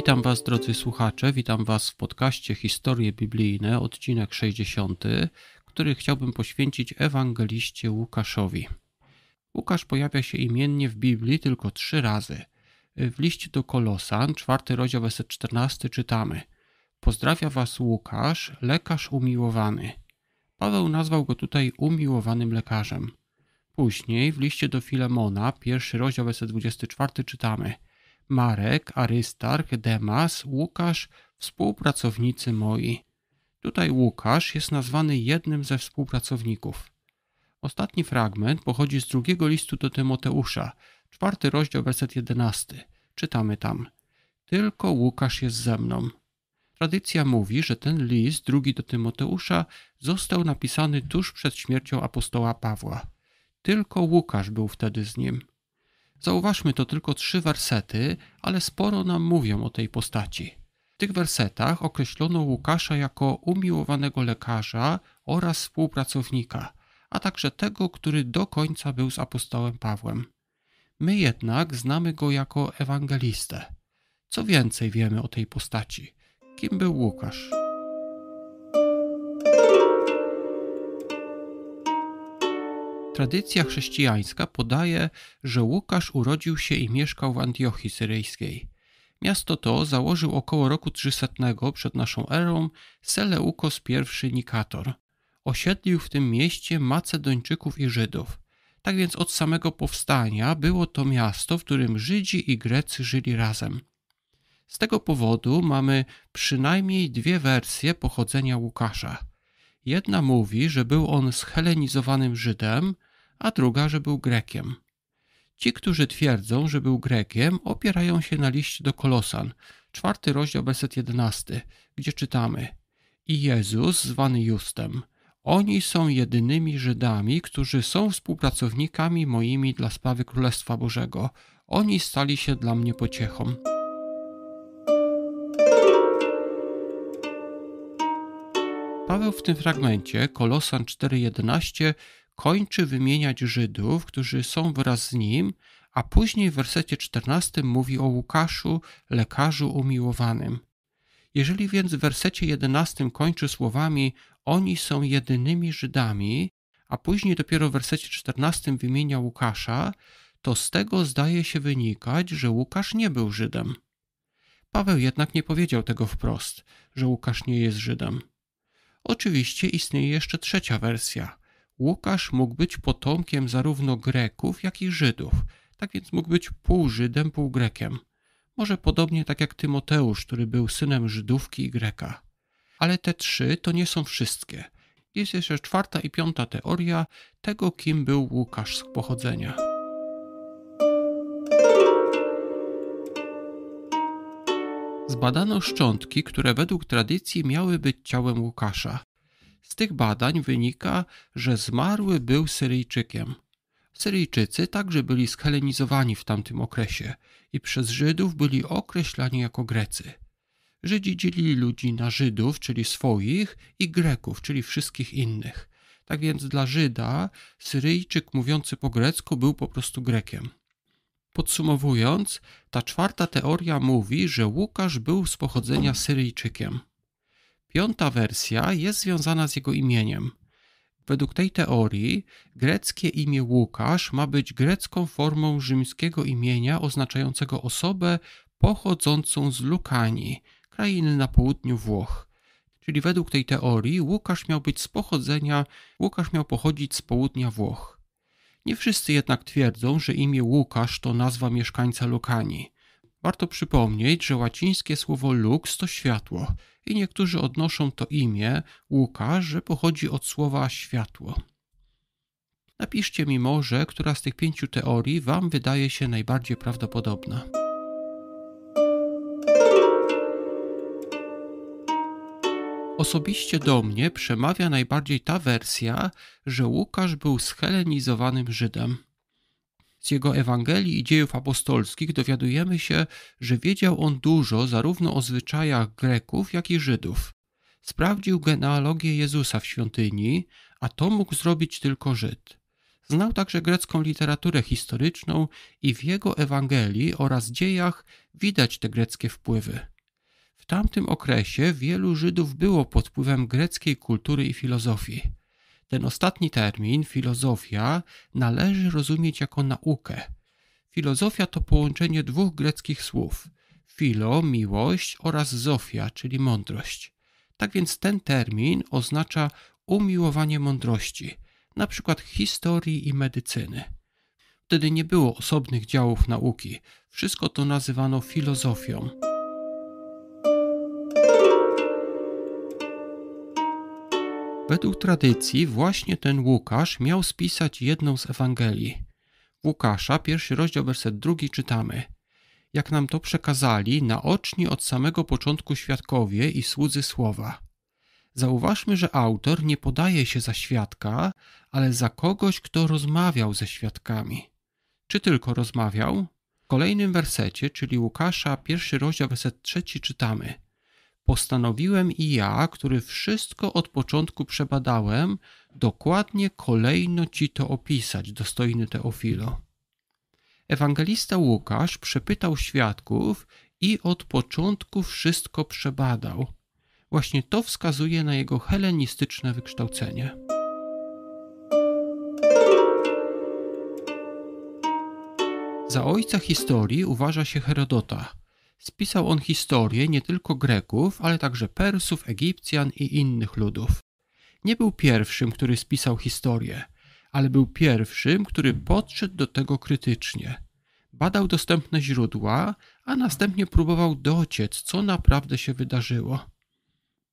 Witam Was, drodzy słuchacze, witam Was w podcaście Historie Biblijne, odcinek 60, który chciałbym poświęcić ewangeliście Łukaszowi. Łukasz pojawia się imiennie w Biblii tylko trzy razy. W liście do Kolosan, czwarty rozdział, werset 14 czytamy Pozdrawia Was Łukasz, lekarz umiłowany. Paweł nazwał go tutaj umiłowanym lekarzem. Później w liście do Filemona, pierwszy rozdział, werset 24 czytamy – Marek, Arystarch, Demas, Łukasz, współpracownicy moi. Tutaj Łukasz jest nazwany jednym ze współpracowników. Ostatni fragment pochodzi z drugiego listu do Tymoteusza, czwarty rozdział, werset jedenasty. Czytamy tam. Tylko Łukasz jest ze mną. Tradycja mówi, że ten list, drugi do Tymoteusza, został napisany tuż przed śmiercią apostoła Pawła. Tylko Łukasz był wtedy z nim. Zauważmy to tylko trzy wersety, ale sporo nam mówią o tej postaci. W tych wersetach określono Łukasza jako umiłowanego lekarza oraz współpracownika, a także tego, który do końca był z apostołem Pawłem. My jednak znamy go jako ewangelistę. Co więcej wiemy o tej postaci? Kim był Łukasz? Tradycja chrześcijańska podaje, że Łukasz urodził się i mieszkał w Antiochii Syryjskiej. Miasto to założył około roku 300 przed naszą erą Seleukos I Nikator. Osiedlił w tym mieście Macedończyków i Żydów. Tak więc od samego powstania było to miasto, w którym Żydzi i Grecy żyli razem. Z tego powodu mamy przynajmniej dwie wersje pochodzenia Łukasza. Jedna mówi, że był on schelenizowanym Żydem, a druga, że był Grekiem. Ci, którzy twierdzą, że był Grekiem, opierają się na liście do Kolosan, czwarty rozdział, beset jedenasty, gdzie czytamy I Jezus, zwany Justem, oni są jedynymi Żydami, którzy są współpracownikami moimi dla sprawy Królestwa Bożego. Oni stali się dla mnie pociechą. Paweł w tym fragmencie, Kolosan 4:11, kończy wymieniać Żydów, którzy są wraz z nim, a później w wersecie 14 mówi o Łukaszu, lekarzu umiłowanym. Jeżeli więc w wersecie 11 kończy słowami oni są jedynymi Żydami, a później dopiero w wersecie 14 wymienia Łukasza, to z tego zdaje się wynikać, że Łukasz nie był Żydem. Paweł jednak nie powiedział tego wprost, że Łukasz nie jest Żydem. Oczywiście istnieje jeszcze trzecia wersja. Łukasz mógł być potomkiem zarówno Greków, jak i Żydów, tak więc mógł być pół Żydem, pół Grekiem. Może podobnie tak jak Tymoteusz, który był synem Żydówki i Greka. Ale te trzy to nie są wszystkie. Jest jeszcze czwarta i piąta teoria tego, kim był Łukasz z pochodzenia. Zbadano szczątki, które według tradycji miały być ciałem Łukasza. Z tych badań wynika, że zmarły był Syryjczykiem. Syryjczycy także byli schelenizowani w tamtym okresie i przez Żydów byli określani jako Grecy. Żydzi dzielili ludzi na Żydów, czyli swoich, i Greków, czyli wszystkich innych. Tak więc dla Żyda Syryjczyk mówiący po grecku był po prostu Grekiem podsumowując, ta czwarta teoria mówi, że Łukasz był z pochodzenia Syryjczykiem. Piąta wersja jest związana z jego imieniem. Według tej teorii greckie imię Łukasz ma być grecką formą rzymskiego imienia oznaczającego osobę pochodzącą z Lukanii, krainy na południu Włoch. Czyli według tej teorii Łukasz miał być z pochodzenia, Łukasz miał pochodzić z południa Włoch. Nie wszyscy jednak twierdzą, że imię Łukasz to nazwa mieszkańca Lukani. Warto przypomnieć, że łacińskie słowo lux to światło i niektórzy odnoszą to imię Łukasz, że pochodzi od słowa światło. Napiszcie mi może, która z tych pięciu teorii Wam wydaje się najbardziej prawdopodobna. Osobiście do mnie przemawia najbardziej ta wersja, że Łukasz był schelenizowanym Żydem. Z jego Ewangelii i dziejów apostolskich dowiadujemy się, że wiedział on dużo zarówno o zwyczajach Greków, jak i Żydów. Sprawdził genealogię Jezusa w świątyni, a to mógł zrobić tylko Żyd. Znał także grecką literaturę historyczną i w jego Ewangelii oraz dziejach widać te greckie wpływy. W tamtym okresie wielu Żydów było pod wpływem greckiej kultury i filozofii. Ten ostatni termin, filozofia, należy rozumieć jako naukę. Filozofia to połączenie dwóch greckich słów: filo, miłość oraz zofia, czyli mądrość. Tak więc ten termin oznacza umiłowanie mądrości, na przykład historii i medycyny. Wtedy nie było osobnych działów nauki, wszystko to nazywano filozofią. Według tradycji właśnie ten Łukasz miał spisać jedną z Ewangelii. Łukasza, pierwszy rozdział, werset drugi czytamy. Jak nam to przekazali, naoczni od samego początku świadkowie i słudzy słowa. Zauważmy, że autor nie podaje się za świadka, ale za kogoś, kto rozmawiał ze świadkami. Czy tylko rozmawiał? W kolejnym wersecie, czyli Łukasza, pierwszy rozdział, werset trzeci czytamy – postanowiłem i ja, który wszystko od początku przebadałem, dokładnie kolejno ci to opisać, dostojny Teofilo. Ewangelista Łukasz przepytał świadków i od początku wszystko przebadał. Właśnie to wskazuje na jego helenistyczne wykształcenie. Za ojca historii uważa się Herodota Spisał on historię nie tylko Greków, ale także Persów, Egipcjan i innych ludów. Nie był pierwszym, który spisał historię, ale był pierwszym, który podszedł do tego krytycznie. Badał dostępne źródła, a następnie próbował dociec, co naprawdę się wydarzyło.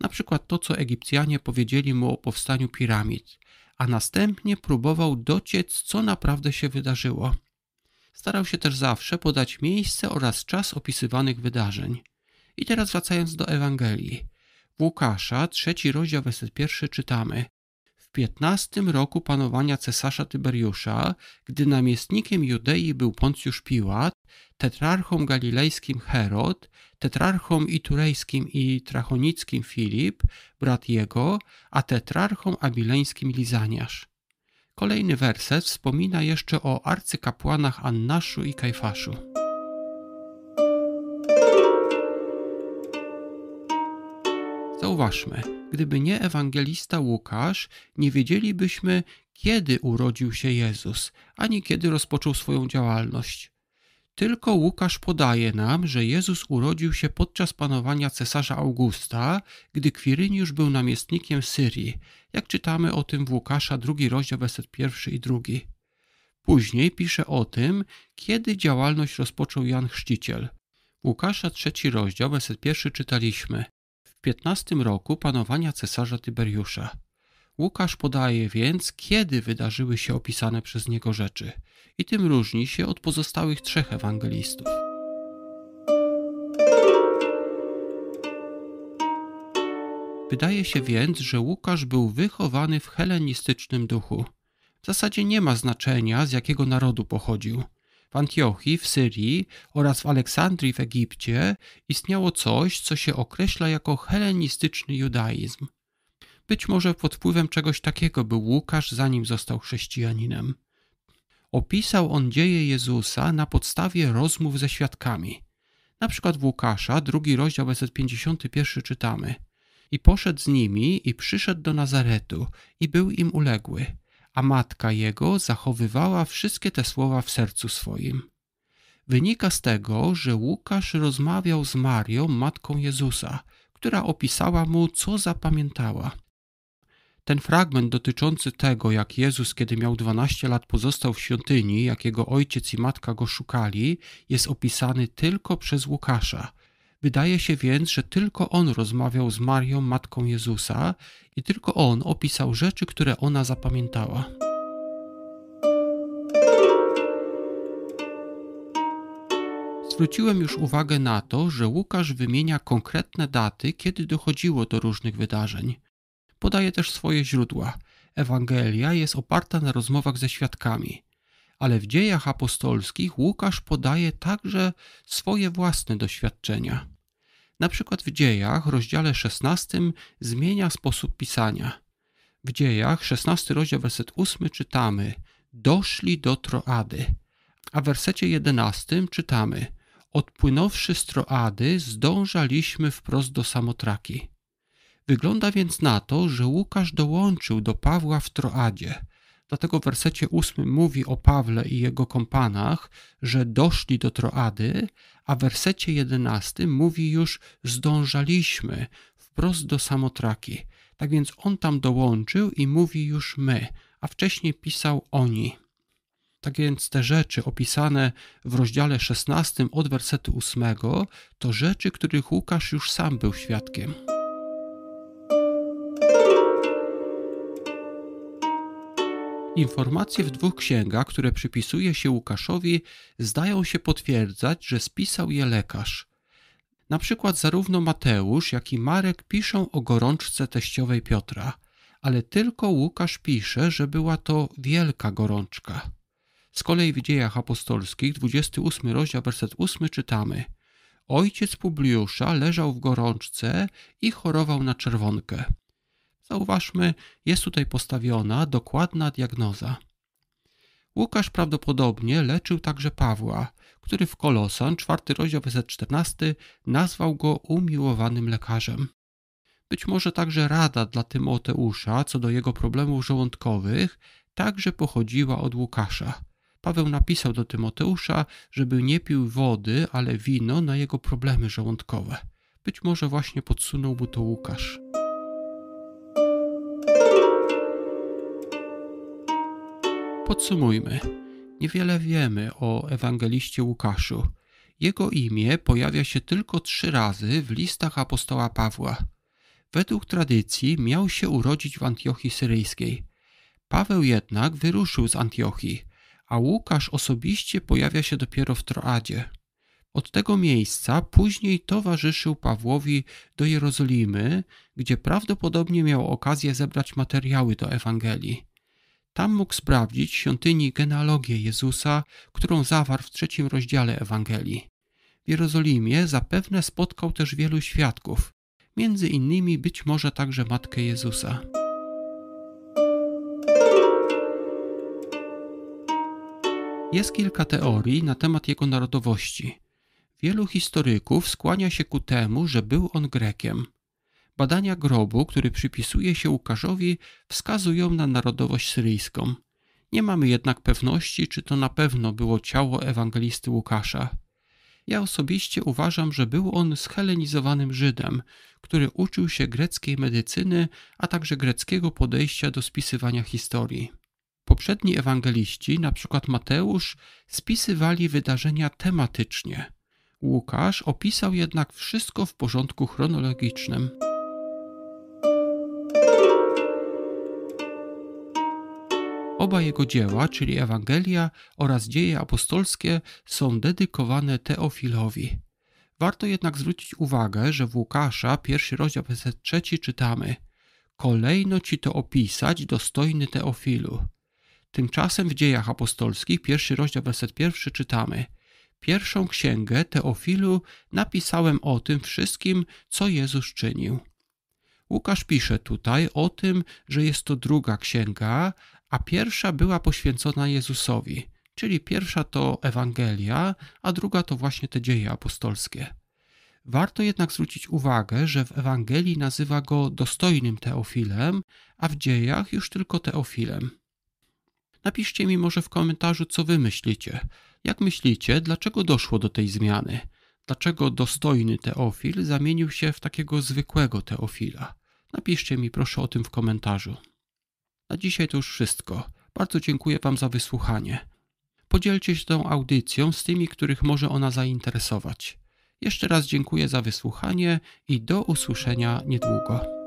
Na przykład to, co Egipcjanie powiedzieli mu o powstaniu piramid, a następnie próbował dociec, co naprawdę się wydarzyło starał się też zawsze podać miejsce oraz czas opisywanych wydarzeń. I teraz wracając do Ewangelii. W Łukasza, trzeci rozdział, werset pierwszy czytamy. W piętnastym roku panowania cesarza Tyberiusza, gdy namiestnikiem Judei był Poncjusz Piłat, tetrarchą galilejskim Herod, tetrarchą iturejskim i trachonickim Filip, brat jego, a tetrarchą abileńskim Lizaniasz. Kolejny werset wspomina jeszcze o arcykapłanach Annaszu i Kajfaszu. Zauważmy, gdyby nie ewangelista Łukasz, nie wiedzielibyśmy, kiedy urodził się Jezus, ani kiedy rozpoczął swoją działalność. Tylko Łukasz podaje nam, że Jezus urodził się podczas panowania cesarza Augusta, gdy Kwiryniusz był namiestnikiem Syrii, jak czytamy o tym w Łukasza, II rozdział, werset i 2. Później pisze o tym, kiedy działalność rozpoczął Jan Chrzciciel. W Łukasza III rozdział, werset czytaliśmy. W 15 roku panowania cesarza Tyberiusza. Łukasz podaje więc, kiedy wydarzyły się opisane przez niego rzeczy – i tym różni się od pozostałych trzech ewangelistów. Wydaje się więc, że Łukasz był wychowany w helenistycznym duchu. W zasadzie nie ma znaczenia, z jakiego narodu pochodził. W Antiochii, w Syrii oraz w Aleksandrii w Egipcie istniało coś, co się określa jako helenistyczny judaizm. Być może pod wpływem czegoś takiego był Łukasz, zanim został chrześcijaninem. Opisał on dzieje Jezusa na podstawie rozmów ze świadkami. Na przykład w Łukasza, drugi rozdział, werset 51 czytamy. I poszedł z nimi i przyszedł do Nazaretu i był im uległy, a matka jego zachowywała wszystkie te słowa w sercu swoim. Wynika z tego, że Łukasz rozmawiał z Marią, matką Jezusa, która opisała mu, co zapamiętała. Ten fragment dotyczący tego, jak Jezus, kiedy miał 12 lat, pozostał w świątyni, jakiego ojciec i matka go szukali, jest opisany tylko przez Łukasza. Wydaje się więc, że tylko on rozmawiał z Marią, matką Jezusa, i tylko on opisał rzeczy, które ona zapamiętała. Zwróciłem już uwagę na to, że Łukasz wymienia konkretne daty, kiedy dochodziło do różnych wydarzeń podaje też swoje źródła. Ewangelia jest oparta na rozmowach ze świadkami. Ale w dziejach apostolskich Łukasz podaje także swoje własne doświadczenia. Na przykład w dziejach, rozdziale 16, zmienia sposób pisania. W dziejach, 16 rozdział, werset 8 czytamy: Doszli do Troady. A w wersecie 11 czytamy: Odpłynąwszy z Troady, zdążaliśmy wprost do Samotraki. Wygląda więc na to, że Łukasz dołączył do Pawła w Troadzie. Dlatego w wersecie ósmym mówi o Pawle i jego kompanach, że doszli do Troady, a w wersecie jedenastym mówi już zdążaliśmy wprost do Samotraki. Tak więc on tam dołączył i mówi już my, a wcześniej pisał oni. Tak więc te rzeczy opisane w rozdziale 16 od wersetu 8 to rzeczy, których Łukasz już sam był świadkiem. Informacje w dwóch księgach, które przypisuje się Łukaszowi, zdają się potwierdzać, że spisał je lekarz. Na przykład zarówno Mateusz, jak i Marek piszą o gorączce teściowej Piotra, ale tylko Łukasz pisze, że była to wielka gorączka. Z kolei w Dziejach Apostolskich, 28 rozdział, werset 8 czytamy – ojciec Publiusza leżał w gorączce i chorował na czerwonkę. Zauważmy, jest tutaj postawiona dokładna diagnoza. Łukasz prawdopodobnie leczył także Pawła, który w Kolosan, czwarty rozdział, werset 14, nazwał go umiłowanym lekarzem. Być może także rada dla Tymoteusza co do jego problemów żołądkowych także pochodziła od Łukasza. Paweł napisał do Tymoteusza, żeby nie pił wody, ale wino na jego problemy żołądkowe. Być może właśnie podsunął mu to Łukasz. Podsumujmy. Niewiele wiemy o ewangeliście Łukaszu. Jego imię pojawia się tylko trzy razy w listach apostoła Pawła. Według tradycji miał się urodzić w Antiochii Syryjskiej. Paweł jednak wyruszył z Antiochii, a Łukasz osobiście pojawia się dopiero w Troadzie. Od tego miejsca później towarzyszył Pawłowi do Jerozolimy, gdzie prawdopodobnie miał okazję zebrać materiały do Ewangelii. Tam mógł sprawdzić świątyni genealogię Jezusa, którą zawarł w trzecim rozdziale Ewangelii. W Jerozolimie zapewne spotkał też wielu świadków, między innymi być może także matkę Jezusa. Jest kilka teorii na temat jego narodowości. Wielu historyków skłania się ku temu, że był on Grekiem – Badania grobu, który przypisuje się Łukaszowi, wskazują na narodowość syryjską. Nie mamy jednak pewności, czy to na pewno było ciało ewangelisty Łukasza. Ja osobiście uważam, że był on schelenizowanym Żydem, który uczył się greckiej medycyny, a także greckiego podejścia do spisywania historii. Poprzedni ewangeliści, np. Mateusz, spisywali wydarzenia tematycznie. Łukasz opisał jednak wszystko w porządku chronologicznym. Oba jego dzieła, czyli Ewangelia oraz dzieje apostolskie, są dedykowane Teofilowi. Warto jednak zwrócić uwagę, że w Łukasza, pierwszy rozdział, werset trzeci czytamy Kolejno ci to opisać, dostojny Teofilu. Tymczasem w dziejach apostolskich, pierwszy rozdział, werset pierwszy czytamy Pierwszą księgę Teofilu napisałem o tym wszystkim, co Jezus czynił. Łukasz pisze tutaj o tym, że jest to druga księga, a pierwsza była poświęcona Jezusowi, czyli pierwsza to Ewangelia, a druga to właśnie te dzieje apostolskie. Warto jednak zwrócić uwagę, że w Ewangelii nazywa go dostojnym Teofilem, a w dziejach już tylko Teofilem. Napiszcie mi może w komentarzu, co wy myślicie. Jak myślicie, dlaczego doszło do tej zmiany? Dlaczego dostojny Teofil zamienił się w takiego zwykłego Teofila? Napiszcie mi proszę o tym w komentarzu. Na dzisiaj to już wszystko. Bardzo dziękuję Wam za wysłuchanie. Podzielcie się tą audycją z tymi, których może ona zainteresować. Jeszcze raz dziękuję za wysłuchanie i do usłyszenia niedługo.